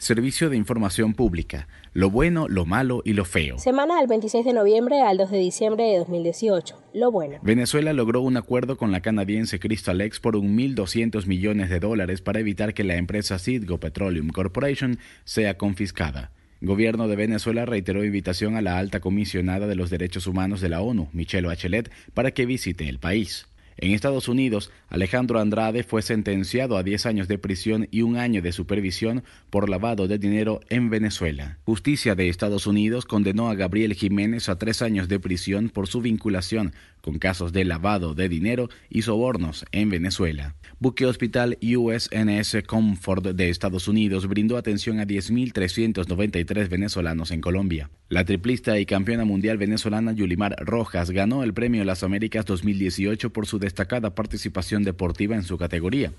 Servicio de Información Pública, lo bueno, lo malo y lo feo. Semana del 26 de noviembre al 2 de diciembre de 2018, lo bueno. Venezuela logró un acuerdo con la canadiense Crystal X por 1.200 millones de dólares para evitar que la empresa Citgo Petroleum Corporation sea confiscada. Gobierno de Venezuela reiteró invitación a la alta comisionada de los derechos humanos de la ONU, Michelle Bachelet, para que visite el país. En Estados Unidos, Alejandro Andrade fue sentenciado a 10 años de prisión y un año de supervisión por lavado de dinero en Venezuela. Justicia de Estados Unidos condenó a Gabriel Jiménez a tres años de prisión por su vinculación con casos de lavado de dinero y sobornos en Venezuela. Buque Hospital USNS Comfort de Estados Unidos brindó atención a 10.393 venezolanos en Colombia. La triplista y campeona mundial venezolana Yulimar Rojas ganó el Premio Las Américas 2018 por su destacada participación deportiva en su categoría.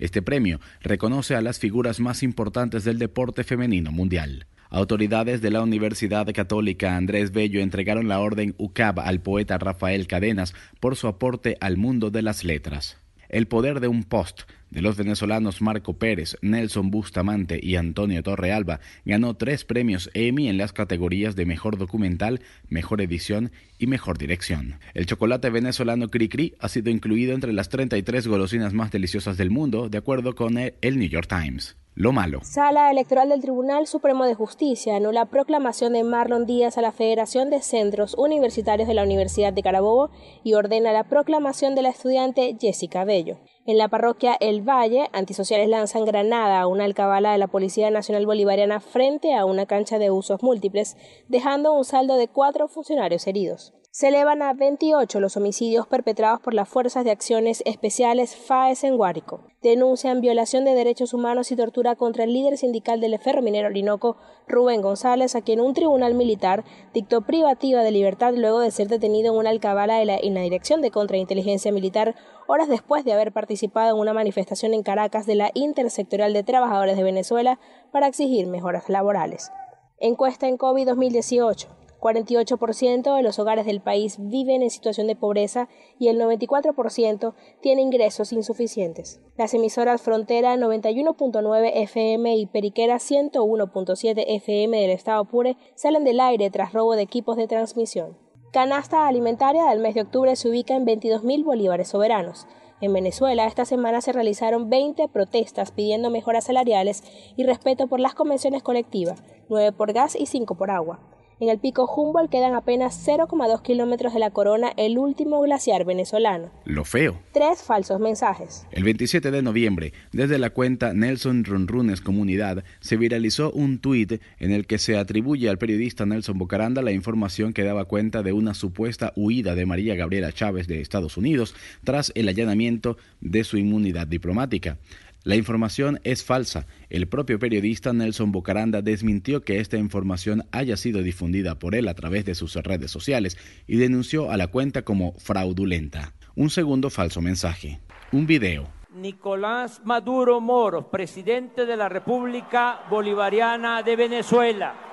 Este premio reconoce a las figuras más importantes del deporte femenino mundial. Autoridades de la Universidad Católica Andrés Bello entregaron la orden UCAB al poeta Rafael Cadenas por su aporte al mundo de las letras. El poder de un post de los venezolanos Marco Pérez, Nelson Bustamante y Antonio Torrealba, ganó tres premios Emmy en las categorías de Mejor Documental, Mejor Edición y Mejor Dirección. El chocolate venezolano Cri Cri ha sido incluido entre las 33 golosinas más deliciosas del mundo, de acuerdo con el New York Times. Lo malo. Sala Electoral del Tribunal Supremo de Justicia anula proclamación de Marlon Díaz a la Federación de Centros Universitarios de la Universidad de Carabobo y ordena la proclamación de la estudiante Jessica Bello. En la parroquia El Valle, antisociales lanzan granada a una alcabala de la Policía Nacional Bolivariana frente a una cancha de usos múltiples, dejando un saldo de cuatro funcionarios heridos se elevan a 28 los homicidios perpetrados por las Fuerzas de Acciones Especiales FAES en Guárico. Denuncian violación de derechos humanos y tortura contra el líder sindical del minero Orinoco, Rubén González, a quien un tribunal militar dictó privativa de libertad luego de ser detenido en una alcabala de la, Dirección de Contrainteligencia Militar horas después de haber participado en una manifestación en Caracas de la Intersectorial de Trabajadores de Venezuela para exigir mejoras laborales. Encuesta en COVID 2018. 48% de los hogares del país viven en situación de pobreza y el 94% tiene ingresos insuficientes. Las emisoras Frontera 91.9 FM y Periquera 101.7 FM del estado PURE salen del aire tras robo de equipos de transmisión. Canasta alimentaria del mes de octubre se ubica en 22.000 bolívares soberanos. En Venezuela, esta semana se realizaron 20 protestas pidiendo mejoras salariales y respeto por las convenciones colectivas, 9 por gas y 5 por agua. En el pico Humboldt quedan apenas 0,2 kilómetros de la corona el último glaciar venezolano. Lo feo. Tres falsos mensajes. El 27 de noviembre, desde la cuenta Nelson Runrunes Comunidad, se viralizó un tuit en el que se atribuye al periodista Nelson Bocaranda la información que daba cuenta de una supuesta huida de María Gabriela Chávez de Estados Unidos tras el allanamiento de su inmunidad diplomática. La información es falsa. El propio periodista Nelson Bocaranda desmintió que esta información haya sido difundida por él a través de sus redes sociales y denunció a la cuenta como fraudulenta. Un segundo falso mensaje. Un video. Nicolás Maduro Moros, presidente de la República Bolivariana de Venezuela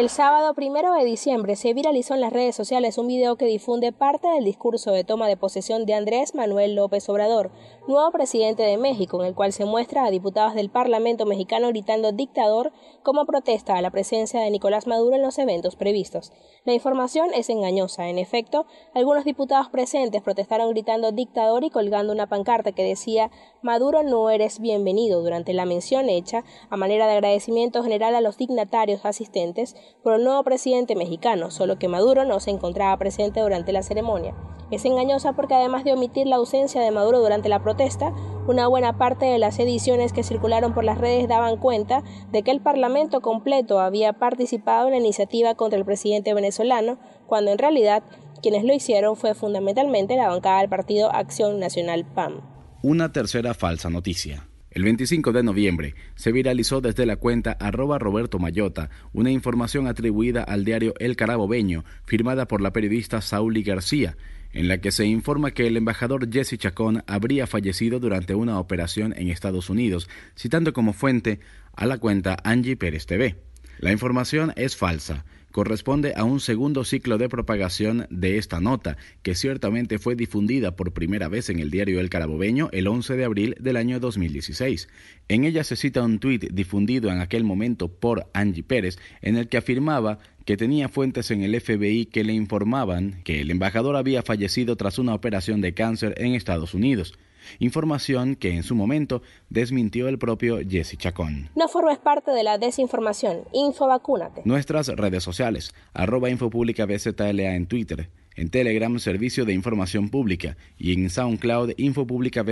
El sábado primero de diciembre se viralizó en las redes sociales un video que difunde parte del discurso de toma de posesión de Andrés Manuel López Obrador, nuevo presidente de México, en el cual se muestra a diputados del Parlamento mexicano gritando dictador como protesta a la presencia de Nicolás Maduro en los eventos previstos. La información es engañosa. En efecto, algunos diputados presentes protestaron gritando dictador y colgando una pancarta que decía Maduro no eres bienvenido durante la mención hecha a manera de agradecimiento general a los dignatarios asistentes por el nuevo presidente mexicano, solo que Maduro no se encontraba presente durante la ceremonia. Es engañosa porque además de omitir la ausencia de Maduro durante la protesta, una buena parte de las ediciones que circularon por las redes daban cuenta de que el Parlamento completo había participado en la iniciativa contra el presidente venezolano, cuando en realidad quienes lo hicieron fue fundamentalmente la bancada del partido Acción Nacional PAM. Una tercera falsa noticia. El 25 de noviembre se viralizó desde la cuenta arroba Roberto Mayota una información atribuida al diario El Carabobeño, firmada por la periodista Sauli García, en la que se informa que el embajador Jesse Chacón habría fallecido durante una operación en Estados Unidos, citando como fuente a la cuenta Angie Pérez TV. La información es falsa corresponde a un segundo ciclo de propagación de esta nota, que ciertamente fue difundida por primera vez en el diario El Carabobeño el 11 de abril del año 2016. En ella se cita un tuit difundido en aquel momento por Angie Pérez, en el que afirmaba que tenía fuentes en el FBI que le informaban que el embajador había fallecido tras una operación de cáncer en Estados Unidos información que en su momento desmintió el propio Jesse Chacón. No formes parte de la desinformación, infovacúnate. Nuestras redes sociales, arroba en Twitter, en Telegram Servicio de Información Pública y en SoundCloud Infopública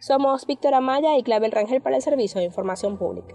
Somos Víctor Amaya y Clavel Rangel para el Servicio de Información Pública.